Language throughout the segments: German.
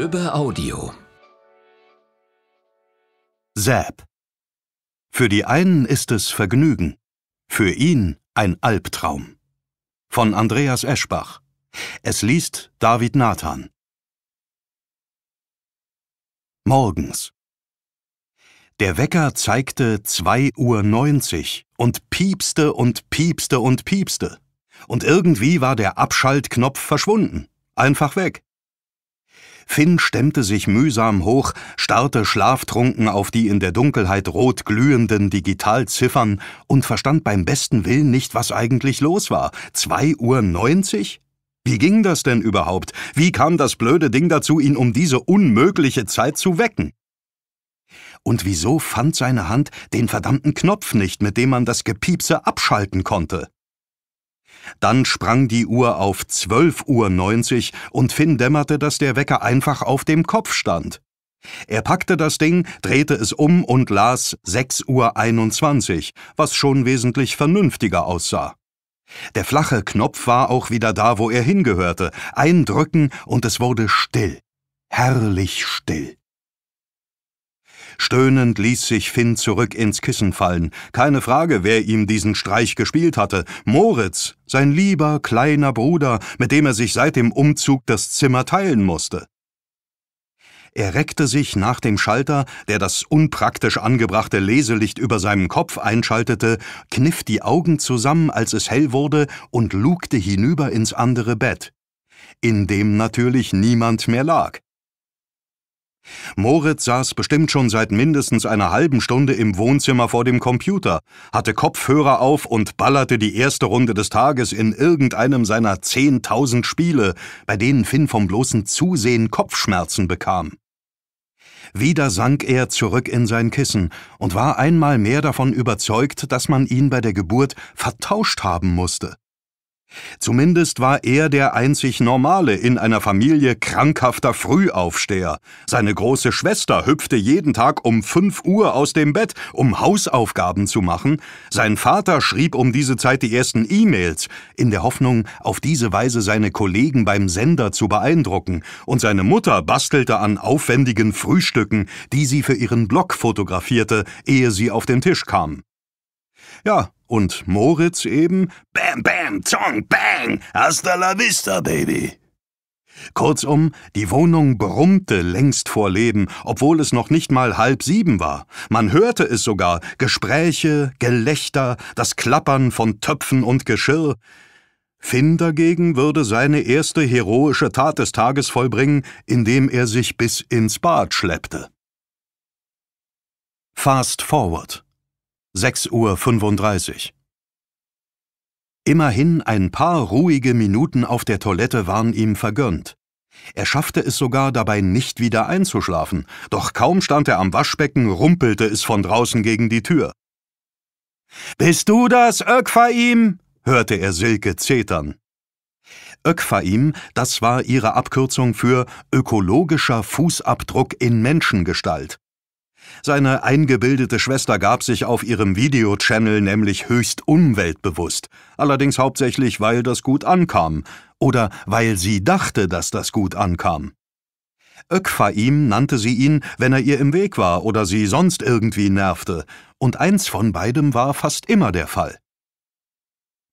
Lübbe Audio Zap Für die einen ist es Vergnügen, für ihn ein Albtraum. Von Andreas Eschbach. Es liest David Nathan. Morgens. Der Wecker zeigte 2.90 Uhr und piepste und piepste und piepste. Und irgendwie war der Abschaltknopf verschwunden. Einfach weg. Finn stemmte sich mühsam hoch, starrte schlaftrunken auf die in der Dunkelheit rot glühenden Digitalziffern und verstand beim besten Willen nicht, was eigentlich los war. 2.90 Uhr? 90? Wie ging das denn überhaupt? Wie kam das blöde Ding dazu, ihn um diese unmögliche Zeit zu wecken? Und wieso fand seine Hand den verdammten Knopf nicht, mit dem man das Gepiepse abschalten konnte? Dann sprang die Uhr auf 12.90 Uhr und Finn dämmerte, dass der Wecker einfach auf dem Kopf stand. Er packte das Ding, drehte es um und las 6.21 Uhr, was schon wesentlich vernünftiger aussah. Der flache Knopf war auch wieder da, wo er hingehörte. Eindrücken und es wurde still. Herrlich still. Stöhnend ließ sich Finn zurück ins Kissen fallen. Keine Frage, wer ihm diesen Streich gespielt hatte. Moritz, sein lieber kleiner Bruder, mit dem er sich seit dem Umzug das Zimmer teilen musste. Er reckte sich nach dem Schalter, der das unpraktisch angebrachte Leselicht über seinem Kopf einschaltete, kniff die Augen zusammen, als es hell wurde, und lugte hinüber ins andere Bett, in dem natürlich niemand mehr lag. Moritz saß bestimmt schon seit mindestens einer halben Stunde im Wohnzimmer vor dem Computer, hatte Kopfhörer auf und ballerte die erste Runde des Tages in irgendeinem seiner zehntausend Spiele, bei denen Finn vom bloßen Zusehen Kopfschmerzen bekam. Wieder sank er zurück in sein Kissen und war einmal mehr davon überzeugt, dass man ihn bei der Geburt vertauscht haben musste. Zumindest war er der einzig Normale in einer Familie krankhafter Frühaufsteher. Seine große Schwester hüpfte jeden Tag um 5 Uhr aus dem Bett, um Hausaufgaben zu machen. Sein Vater schrieb um diese Zeit die ersten E-Mails, in der Hoffnung, auf diese Weise seine Kollegen beim Sender zu beeindrucken. Und seine Mutter bastelte an aufwendigen Frühstücken, die sie für ihren Blog fotografierte, ehe sie auf den Tisch kam. Ja, und Moritz eben Bam Bam Zong Bang Hasta la vista, Baby. Kurzum, die Wohnung brummte längst vor Leben, obwohl es noch nicht mal halb sieben war. Man hörte es sogar, Gespräche, Gelächter, das Klappern von Töpfen und Geschirr. Finn dagegen würde seine erste heroische Tat des Tages vollbringen, indem er sich bis ins Bad schleppte. Fast Forward 6.35 Uhr. Immerhin ein paar ruhige Minuten auf der Toilette waren ihm vergönnt. Er schaffte es sogar dabei nicht wieder einzuschlafen, doch kaum stand er am Waschbecken, rumpelte es von draußen gegen die Tür. »Bist du das, Ökfaim?« hörte er Silke zetern. Ökfaim, das war ihre Abkürzung für ökologischer Fußabdruck in Menschengestalt. Seine eingebildete Schwester gab sich auf ihrem Videochannel nämlich höchst umweltbewusst, allerdings hauptsächlich, weil das gut ankam oder weil sie dachte, dass das gut ankam. Ökfaim nannte sie ihn, wenn er ihr im Weg war oder sie sonst irgendwie nervte, und eins von beidem war fast immer der Fall.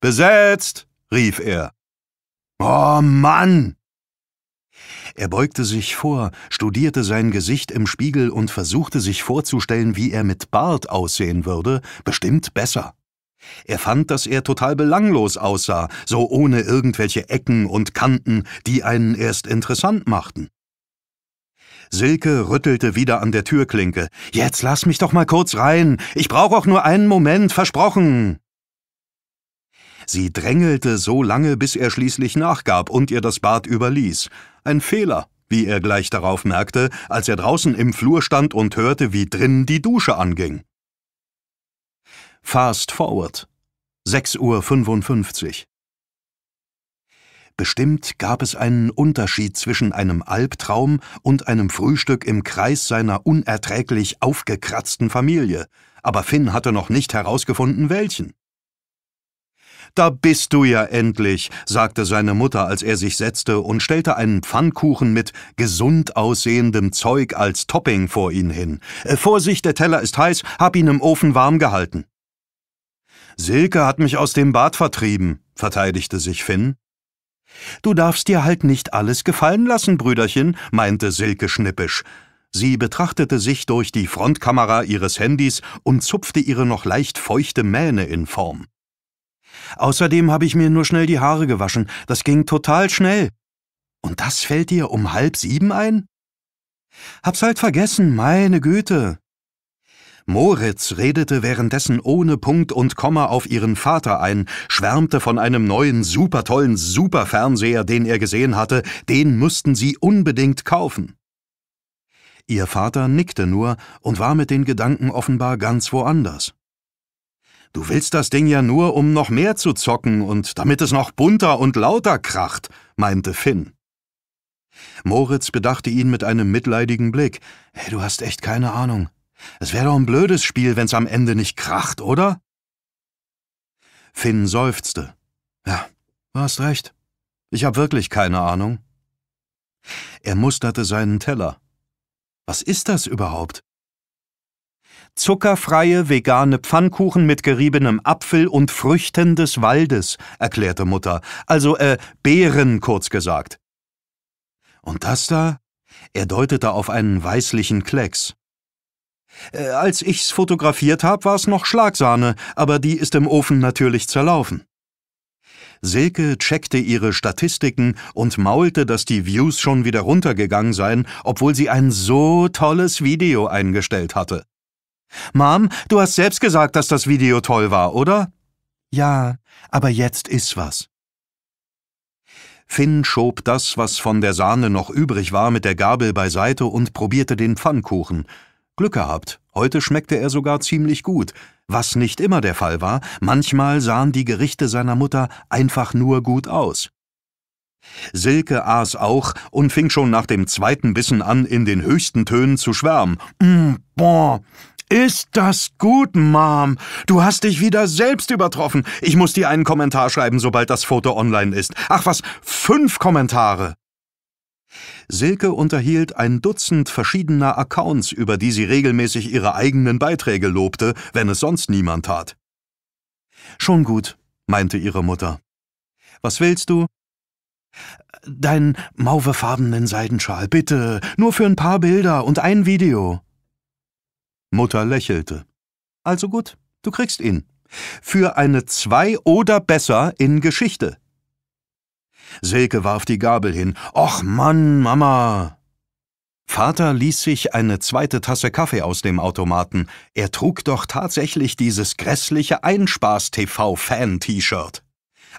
Besetzt! rief er. Oh Mann! Er beugte sich vor, studierte sein Gesicht im Spiegel und versuchte sich vorzustellen, wie er mit Bart aussehen würde, bestimmt besser. Er fand, dass er total belanglos aussah, so ohne irgendwelche Ecken und Kanten, die einen erst interessant machten. Silke rüttelte wieder an der Türklinke. Jetzt lass mich doch mal kurz rein. Ich brauche auch nur einen Moment, versprochen. Sie drängelte so lange, bis er schließlich nachgab und ihr das Bad überließ. Ein Fehler, wie er gleich darauf merkte, als er draußen im Flur stand und hörte, wie drinnen die Dusche anging. Fast forward. 6.55 Uhr. Bestimmt gab es einen Unterschied zwischen einem Albtraum und einem Frühstück im Kreis seiner unerträglich aufgekratzten Familie, aber Finn hatte noch nicht herausgefunden, welchen. Da bist du ja endlich, sagte seine Mutter, als er sich setzte und stellte einen Pfannkuchen mit gesund aussehendem Zeug als Topping vor ihn hin. Äh, Vorsicht, der Teller ist heiß, hab ihn im Ofen warm gehalten. Silke hat mich aus dem Bad vertrieben, verteidigte sich Finn. Du darfst dir halt nicht alles gefallen lassen, Brüderchen, meinte Silke schnippisch. Sie betrachtete sich durch die Frontkamera ihres Handys und zupfte ihre noch leicht feuchte Mähne in Form. Außerdem habe ich mir nur schnell die Haare gewaschen. Das ging total schnell. Und das fällt dir um halb sieben ein? Hab's halt vergessen, meine Güte. Moritz redete währenddessen ohne Punkt und Komma auf ihren Vater ein, schwärmte von einem neuen, supertollen Superfernseher, den er gesehen hatte, den müssten sie unbedingt kaufen. Ihr Vater nickte nur und war mit den Gedanken offenbar ganz woanders. Du willst das Ding ja nur, um noch mehr zu zocken und damit es noch bunter und lauter kracht, meinte Finn. Moritz bedachte ihn mit einem mitleidigen Blick. Hey, du hast echt keine Ahnung. Es wäre doch ein blödes Spiel, wenn's am Ende nicht kracht, oder? Finn seufzte. Ja, du hast recht. Ich hab wirklich keine Ahnung. Er musterte seinen Teller. Was ist das überhaupt? Zuckerfreie vegane Pfannkuchen mit geriebenem Apfel und Früchten des Waldes, erklärte Mutter. Also, äh, Beeren kurz gesagt. Und das da? Er deutete auf einen weißlichen Klecks. Äh, als ich's fotografiert hab, war's noch Schlagsahne, aber die ist im Ofen natürlich zerlaufen. Silke checkte ihre Statistiken und maulte, dass die Views schon wieder runtergegangen seien, obwohl sie ein so tolles Video eingestellt hatte. Mom, du hast selbst gesagt, dass das Video toll war, oder? Ja, aber jetzt ist was. Finn schob das, was von der Sahne noch übrig war, mit der Gabel beiseite und probierte den Pfannkuchen. Glück gehabt, heute schmeckte er sogar ziemlich gut, was nicht immer der Fall war, manchmal sahen die Gerichte seiner Mutter einfach nur gut aus. Silke aß auch und fing schon nach dem zweiten Bissen an, in den höchsten Tönen zu schwärmen. Mm, boah, ist das gut, Mom? Du hast dich wieder selbst übertroffen. Ich muss dir einen Kommentar schreiben, sobald das Foto online ist. Ach was, fünf Kommentare. Silke unterhielt ein Dutzend verschiedener Accounts, über die sie regelmäßig ihre eigenen Beiträge lobte, wenn es sonst niemand tat. Schon gut, meinte ihre Mutter. Was willst du? Deinen mauvefarbenen Seidenschal, bitte, nur für ein paar Bilder und ein Video. Mutter lächelte. Also gut, du kriegst ihn. Für eine Zwei oder besser in Geschichte. Silke warf die Gabel hin. Och Mann, Mama! Vater ließ sich eine zweite Tasse Kaffee aus dem Automaten. Er trug doch tatsächlich dieses grässliche Einspaß-TV-Fan-T-Shirt.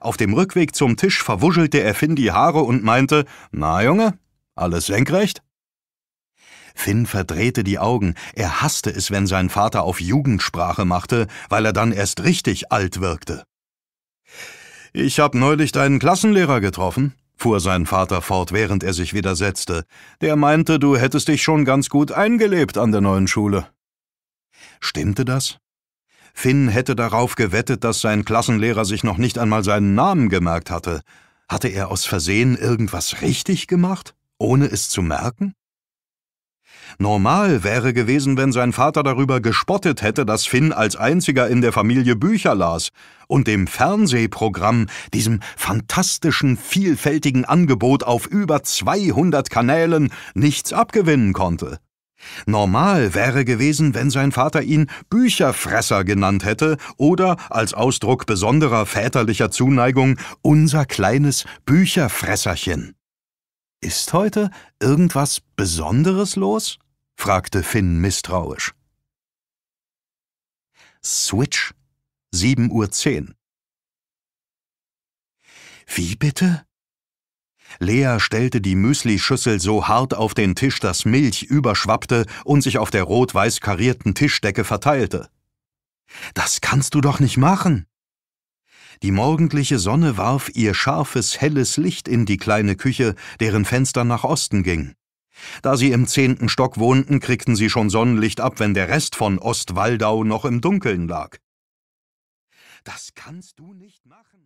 Auf dem Rückweg zum Tisch verwuschelte er Finn die Haare und meinte, »Na, Junge, alles senkrecht?« Finn verdrehte die Augen. Er hasste es, wenn sein Vater auf Jugendsprache machte, weil er dann erst richtig alt wirkte. Ich hab neulich deinen Klassenlehrer getroffen, fuhr sein Vater fort, während er sich wieder setzte. Der meinte, du hättest dich schon ganz gut eingelebt an der neuen Schule. Stimmte das? Finn hätte darauf gewettet, dass sein Klassenlehrer sich noch nicht einmal seinen Namen gemerkt hatte. Hatte er aus Versehen irgendwas richtig gemacht, ohne es zu merken? Normal wäre gewesen, wenn sein Vater darüber gespottet hätte, dass Finn als einziger in der Familie Bücher las und dem Fernsehprogramm, diesem fantastischen, vielfältigen Angebot auf über 200 Kanälen, nichts abgewinnen konnte. Normal wäre gewesen, wenn sein Vater ihn Bücherfresser genannt hätte oder als Ausdruck besonderer väterlicher Zuneigung unser kleines Bücherfresserchen. Ist heute irgendwas Besonderes los? fragte Finn misstrauisch. Switch, 7.10 Uhr. Wie bitte? Lea stellte die Müslischüssel so hart auf den Tisch, dass Milch überschwappte und sich auf der rot-weiß karierten Tischdecke verteilte. Das kannst du doch nicht machen. Die morgendliche Sonne warf ihr scharfes, helles Licht in die kleine Küche, deren Fenster nach Osten ging. Da sie im zehnten Stock wohnten, kriegten sie schon Sonnenlicht ab, wenn der Rest von Ostwaldau noch im Dunkeln lag. Das kannst du nicht machen.